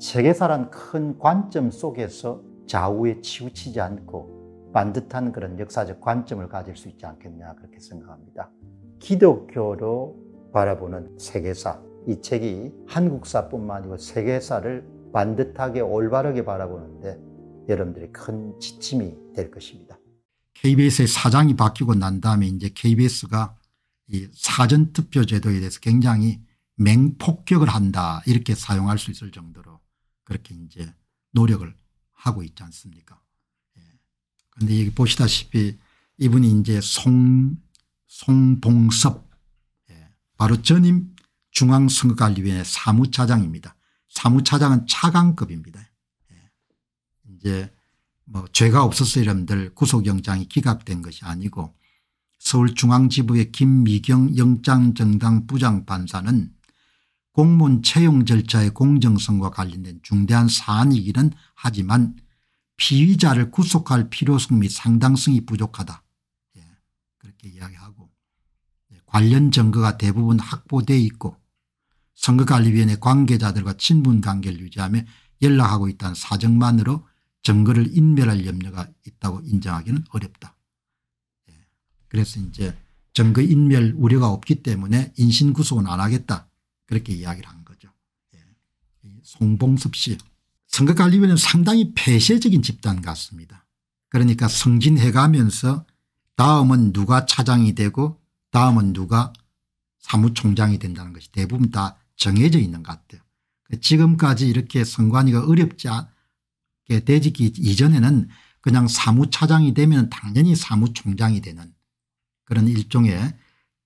세계사란 큰 관점 속에서 좌우에 치우치지 않고 반듯한 그런 역사적 관점을 가질 수 있지 않겠냐 그렇게 생각합니다. 기독교로 바라보는 세계사 이 책이 한국사뿐만 아니고 세계사를 반듯하게 올바르게 바라보는데 여러분들이 큰 지침이 될 것입니다. KBS의 사장이 바뀌고 난 다음에 이제 KBS가 사전투표 제도에 대해서 굉장히 맹폭격을 한다 이렇게 사용할 수 있을 정도로 그렇게 이제 노력을 하고 있지 않습니까? 그런데 예. 여기 보시다시피 이분이 이제 송 송봉섭 예. 바로 전임 중앙선거관리위원회 사무차장입니다. 사무차장은 차관급입니다. 예. 이제 뭐 죄가 없어서 이런들 구속영장이 기각된 것이 아니고 서울중앙지부의 김미경 영장정당 부장판사는 공무원 채용 절차의 공정성과 관련된 중대한 사안이기는 하지만 피의자를 구속할 필요성 및 상당성이 부족하다. 예, 그렇게 이야기하고 예, 관련 증거가 대부분 확보돼 있고 선거관리위원회 관계자들과 친분관계를 유지하며 연락하고 있다는 사정만으로 증거를 인멸할 염려가 있다고 인정하기는 어렵다. 예, 그래서 이제 증거 인멸 우려가 없기 때문에 인신구속은 안 하겠다. 그렇게 이야기를 한 거죠. 예. 송봉섭 씨 선거관리위는 상당히 폐쇄적인 집단 같습니다. 그러니까 성진해가면서 다음은 누가 차장이 되고 다음은 누가 사무총장이 된다는 것이 대부분 다 정해져 있는 것 같아요. 지금까지 이렇게 선관위가 어렵지 않게 되기 이전에는 그냥 사무차장이 되면 당연히 사무총장이 되는 그런 일종의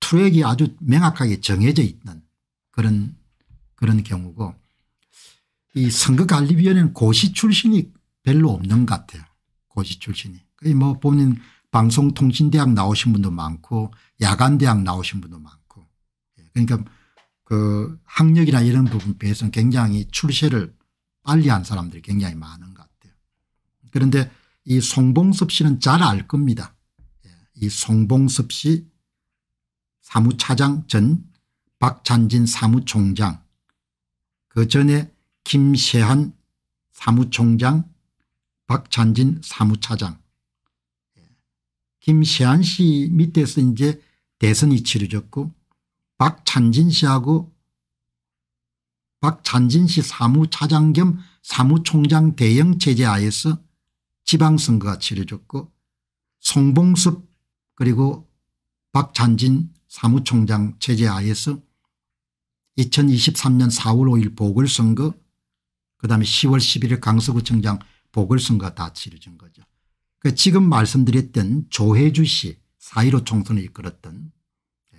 트랙이 아주 명확하게 정해져 있는 그런 그런 경우고 이 선거관리위원회는 고시 출신이 별로 없는 것 같아요. 고시 출신이. 뭐 본인 방송통신대학 나오신 분도 많고 야간대학 나오신 분도 많고 예, 그러니까 그 학력이나 이런 부분 비해서는 굉장히 출세를 빨리 한 사람들이 굉장히 많은 것 같아요. 그런데 이 송봉섭 씨는 잘 알 겁니다. 예, 이 송봉섭 씨 사무차장 전 박찬진 사무총장 그 전에 김세한 사무총장 박찬진 사무차장 김세한 씨 밑에서 이제 대선이 치러졌고 박찬진 씨하고 박찬진 씨 사무차장 겸 사무총장 대형체제 하에서 지방선거가 치러졌고 송봉섭 그리고 박찬진 사무총장 체제 하에서 2023년 4월 5일 보궐선거 그다음에 10월 11일 강서구청장 보궐선거 다 치러진 거죠. 그 지금 말씀드렸던 조혜주 씨 사이로 총선을 이끌었던 예,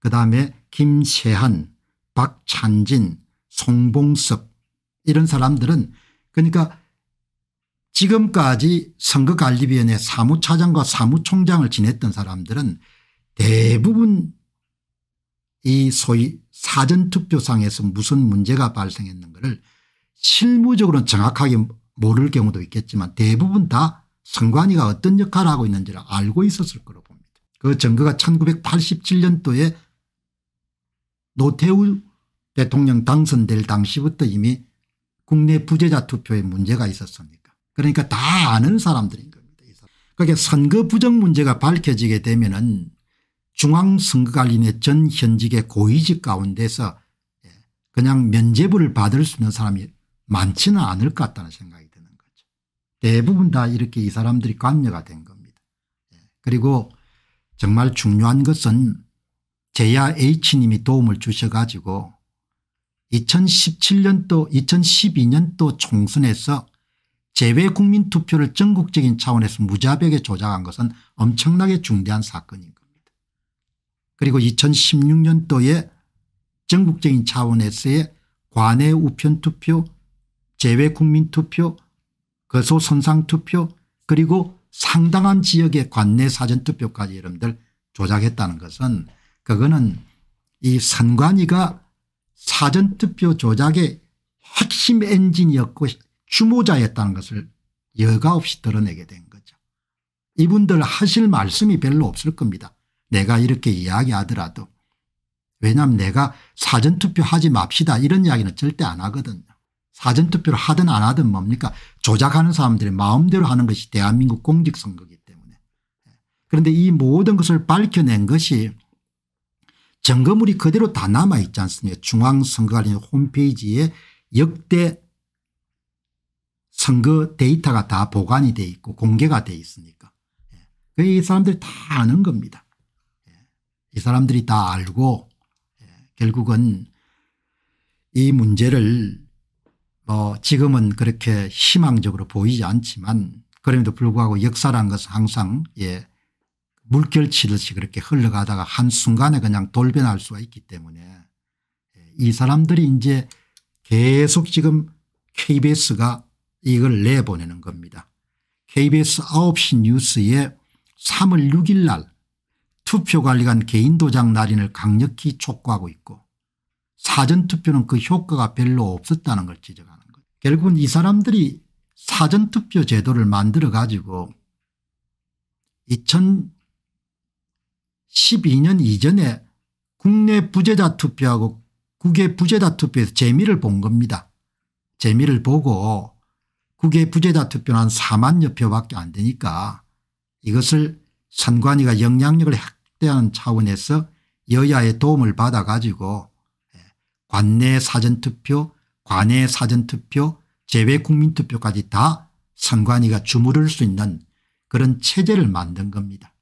그다음에 김세한 박찬진 송봉섭 이런 사람들은 그러니까 지금까지 선거관리위원회 사무차장과 사무총장을 지냈던 사람들은 대부분 이 소위 사전투표상에서 무슨 문제가 발생했는가를 실무적으로 정확하게 모를 경우도 있겠지만 대부분 다 선관위가 어떤 역할을 하고 있는지를 알고 있었을 거로 봅니다. 그 증거가 1987년도에 노태우 대통령 당선될 당시부터 이미 국내 부재자 투표에 문제가 있었으니까 그러니까 다 아는 사람들인 겁니다. 그러 그러니까 선거 부정 문제가 밝혀지게 되면 은 중앙선거관리위 전 현직의 고위직 가운데서 예, 그냥 면제부를 받을 수 있는 사람이 많지는 않을 것 같다는 생각이 드는 거죠. 대부분 다 이렇게 이 사람들이 관여가 된 겁니다. 예, 그리고 정말 중요한 것은 제야 H님이 도움을 주셔가지고 2017년도 2012년도 총선에서 재외국민투표를 전국적인 차원에서 무자백에 조작한 것은 엄청나게 중대한 사건인 거예요. 그리고 2016년도에 전국적인 차원에서의 관외 우편투표 제외국민투표 거소선상투표 그리고 상당한 지역의 관내 사전투표까지 여러분들 조작했다는 것은 그거는 이 선관위가 사전투표 조작의 핵심 엔진이었고 주모자였다는 것을 여가 없이 드러내게 된 거죠. 이분들 하실 말씀이 별로 없을 겁니다. 내가 이렇게 이야기하더라도 왜냐하면 내가 사전투표 하지 맙시다 이런 이야기는 절대 안 하거든요. 사전투표를 하든 안 하든 뭡니까 조작하는 사람들이 마음대로 하는 것이 대한민국 공직선거기 때문에 그런데 이 모든 것을 밝혀낸 것이 점검물이 그대로 다 남아있지 않습니까 중앙선거관리 홈페이지에 역대 선거 데이터가 다 보관이 돼 있고 공개가 돼 있으니까 예. 그이 그러니까 사람들이 다 아는 겁니다. 이 사람들이 다 알고 예, 결국은 이 문제를 뭐 지금은 그렇게 희망적으로 보이지 않지만 그럼에도 불구하고 역사란 것은 항상 예 물결치듯이 그렇게 흘러가다가 한순간에 그냥 돌변할 수가 있기 때문에 예, 이 사람들이 이제 계속 지금 KBS가 이걸 내보내는 겁니다. KBS 9시 뉴스에 3월 6일 날 투표관리관 개인도장 날인을 강력히 촉구하고 있고 사전투표는 그 효과가 별로 없었다는 걸 지적하는 거예요. 결국은 이 사람들이 사전투표 제도를 만들어 가지고 2012년 이전에 국내 부재자 투표하고 국외 부재자 투표에서 재미를 본 겁니다. 재미를 보고 국외 부재자 투표는 한 4만여 표밖에 안 되니까 이것을 선관위가 영향력을 확대하는 차원에서 여야의 도움을 받아 가지고 예, 관내 사전투표 관내 사전투표 재외국민투표까지 다 선관위가 주무를 수 있는 그런 체제를 만든 겁니다.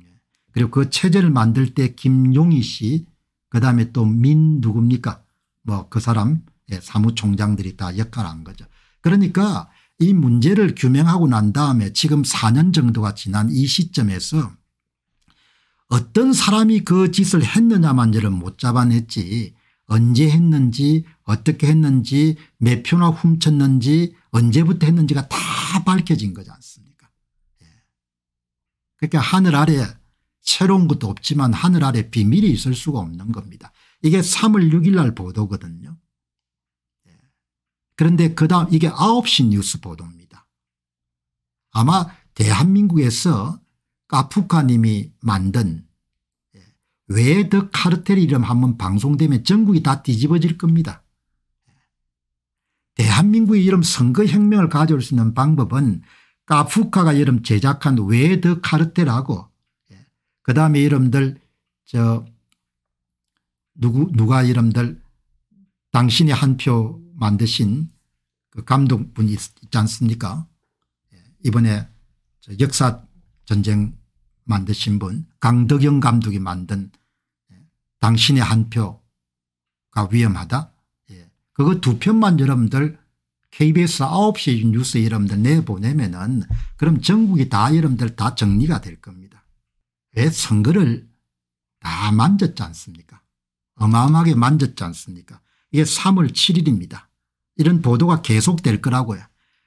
예, 그리고 그 체제를 만들 때 김용희 씨 그다음에 또 민 누굽니까 뭐 그 사람 예, 사무총장들이 다 역할을 한 거죠. 그러니까 이 문제를 규명하고 난 다음에 지금 4년 정도가 지난 이 시점에서 어떤 사람이 그 짓을 했느냐만저를 못 잡아냈지 언제 했는지 어떻게 했는지 몇 표나 훔쳤는지 언제부터 했는지가 다 밝혀진 거지 않습니까 예. 그러니까 하늘 아래 새로운 것도 없지만 하늘 아래 비밀이 있을 수가 없는 겁니다. 이게 3월 6일 날 보도거든요. 그런데 그 다음 이게 9시 뉴스 보도입니다. 아마 대한민국에서 까푸카 님이 만든 왜더 예, 카르텔 이름 한번 방송되면 전국이 다 뒤집어질 겁니다. 예. 대한민국의 이름 선거혁명을 가져올 수 있는 방법은 까푸카가 이름 제작한 왜 더 카르텔하고 예, 그 다음에 이름들 저 누구 누가 이름들 당신이 한표 만드신 그 감독분이 있지 않습니까 예, 이번에 역사전쟁 만드신 분 강덕영 감독이 만든 예, 당신의 한 표가 위험하다 예, 그거 두 편만 여러분들 KBS 9시 뉴스 여러분들 내보내면 은 그럼 전국이 다 여러분들 다 정리가 될 겁니다. 왜 선거를 다 만졌지 않습니까 어마어마하게 만졌지 않습니까 이게 3월 7일입니다. 이런 보도가 계속될 거라고요.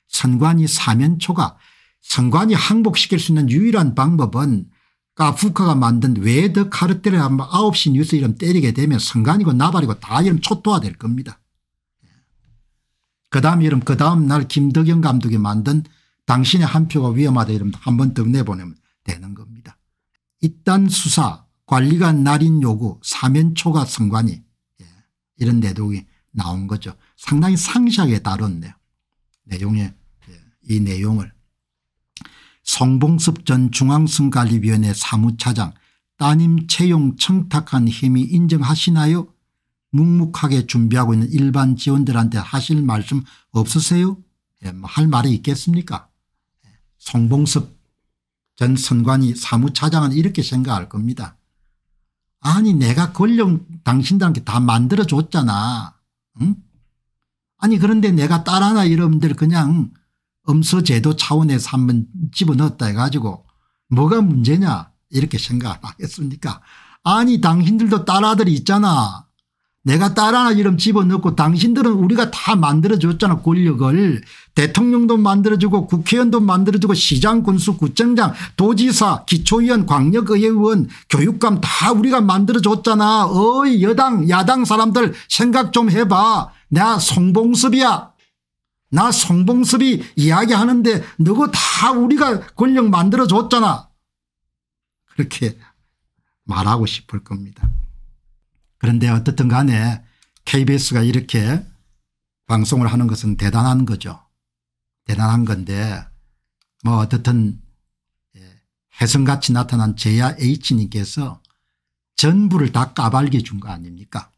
선관위 사면초가 선관위 항복시킬 수 있는 유일한 방법은 까푸카가 만든 외드 카르텔을 한번 9시 뉴스 이름 때리게 되면 선관이고 나발이고 다 이름 초토화될 겁니다. 그 다음 이름 그 다음 날 김덕영 감독이 만든 당신의 한 표가 위험하다 이름 한번더 내보내면 되는 겁니다. 이딴 수사 관리관 날인 요구 사면초가 선관위 예. 이런 내독이 나온 거죠. 상당히 상시하게 다룬 내용의 예, 이 내용을 성봉섭 전 중앙선관리위원회 사무차장 따님 채용 청탁한 힘이 인정하시나요? 묵묵하게 준비하고 있는 일반 지원들한테 하실 말씀 없으세요? 예, 뭐 할 말이 있겠습니까? 송봉섭 예, 전 선관위 사무차장은 이렇게 생각할 겁니다. 아니 내가 권력 당신들한테 다 만들어줬잖아. 응? 아니 그런데 내가 딸 하나 이러면들 그냥 음서 제도 차원에서 한 번 집어넣었다 해가지고 뭐가 문제냐 이렇게 생각 안 하겠습니까 아니 당신들도 딸 아들이 있잖아 내가 딸 하나 이름 집어넣고 당신들은 우리가 다 만들어줬잖아 권력을 대통령도 만들어주고 국회의원도 만들어주고 시장 군수 구청장 도지사 기초위원 광역의회의원 교육감 다 우리가 만들어줬잖아 어이 여당 야당 사람들 생각 좀 해봐 나 송봉섭이야 나 송봉섭이 이야기하는데 너거 다 우리가 권력 만들어줬잖아 그렇게 말하고 싶을 겁니다. 그런데 어떻든 간에 KBS가 이렇게 방송을 하는 것은 대단한 거죠. 대단한 건데 뭐 어떻든 해성같이 예, 나타난 제야 H님께서 전부를 다까발게준 거 아닙니까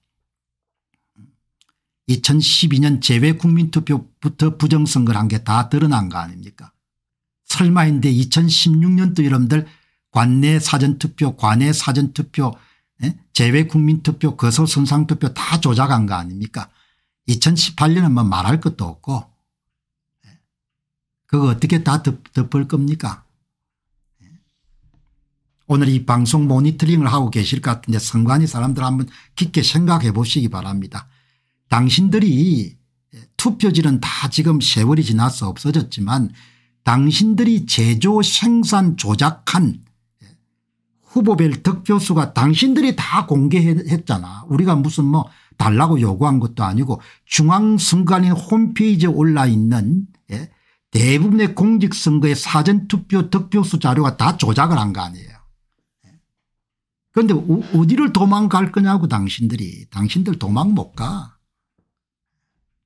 2012년 재외국민투표부터 부정선거를 한게 다 드러난 거 아닙니까 설마인데 2016년도 여러분들 관내 사전투표 관내 사전투표 예? 재외 국민투표 거소 선상투표 다 조작한 거 아닙니까 2018년은 뭐 말할 것도 없고 예? 그거 어떻게 다 덮, 덮을 겁니까 예? 오늘 이 방송 모니터링을 하고 계실 것 같은데 선관위 사람들 한번 깊게 생각해 보시기 바랍니다. 당신들이 투표지는 다 지금 세월이 지나서 없어졌지만 당신들이 제조 생산 조작한 후보별 득표수가 당신들이 다 공개했잖아. 우리가 무슨 뭐 달라고 요구한 것도 아니고 중앙선관위 홈페이지에 올라있는 예? 대부분의 공직선거의 사전투표 득표수 자료가 다 조작을 한 거 아니에요. 예. 그런데 어디를 도망갈 거냐고 당신들이 당신들 도망 못 가.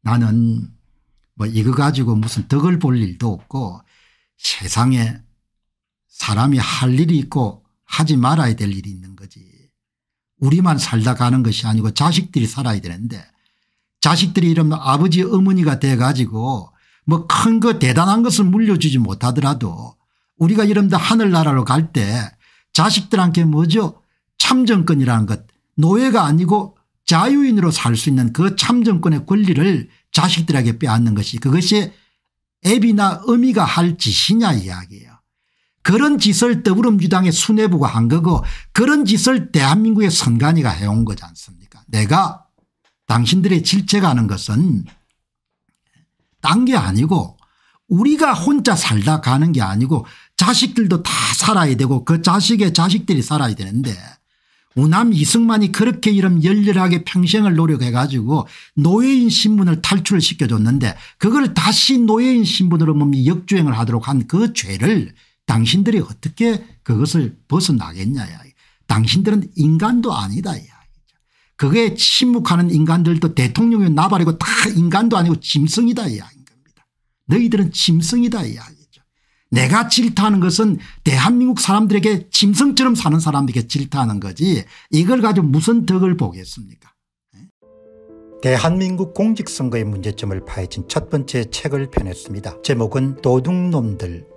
나는 뭐 이거 가지고 무슨 덕을 볼 일도 없고 세상에 사람이 할 일이 있고 하지 말아야 될 일이 있는 거지. 우리만 살다 가는 것이 아니고 자식들이 살아야 되는데 자식들이 이러면 아버지 어머니가 돼 가지고 뭐 큰 거 대단한 것을 물려주지 못하더라도 우리가 이러면 하늘나라로 갈 때 자식들한테 뭐죠 참정권이라는 것 노예가 아니고 자유인으로 살 수 있는 그 참정권의 권리를 자식들에게 빼앗는 것이 그것이 애비나 어미가 할 짓이냐 이야기예요. 그런 짓을 더불어민주당의 수뇌부가 한 거고 그런 짓을 대한민국의 선관위가 해 온 거지 않습니까 내가 당신들의 질책하는 것은 딴 게 아니고 우리가 혼자 살다 가는 게 아니고 자식들도 다 살아야 되고 그 자식의 자식들이 살아야 되는데 우남 이승만이 그렇게 이런 열렬하게 평생을 노력해 가지고 노예인 신분을 탈출시켜줬는데 그걸 다시 노예인 신분으로 몸이 역주행을 하도록 한 그 죄를 당신들이 어떻게 그것을 벗어나겠냐 야 당신들은 인간도 아니다 야그게 침묵하는 인간들도 대통령이 나발이고 다 인간도 아니고 짐승이다 이야기인 겁니다. 너희들은 짐승이다 이야기죠. 내가 질타하는 것은 대한민국 사람들에게 짐승처럼 사는 사람들에게 질타하는 거지 이걸 가지고 무슨 덕을 보겠습니까 예? 대한민국 공직선거의 문제점을 파헤친 첫 번째 책을 펴냈습니다. 제목은 도둑놈들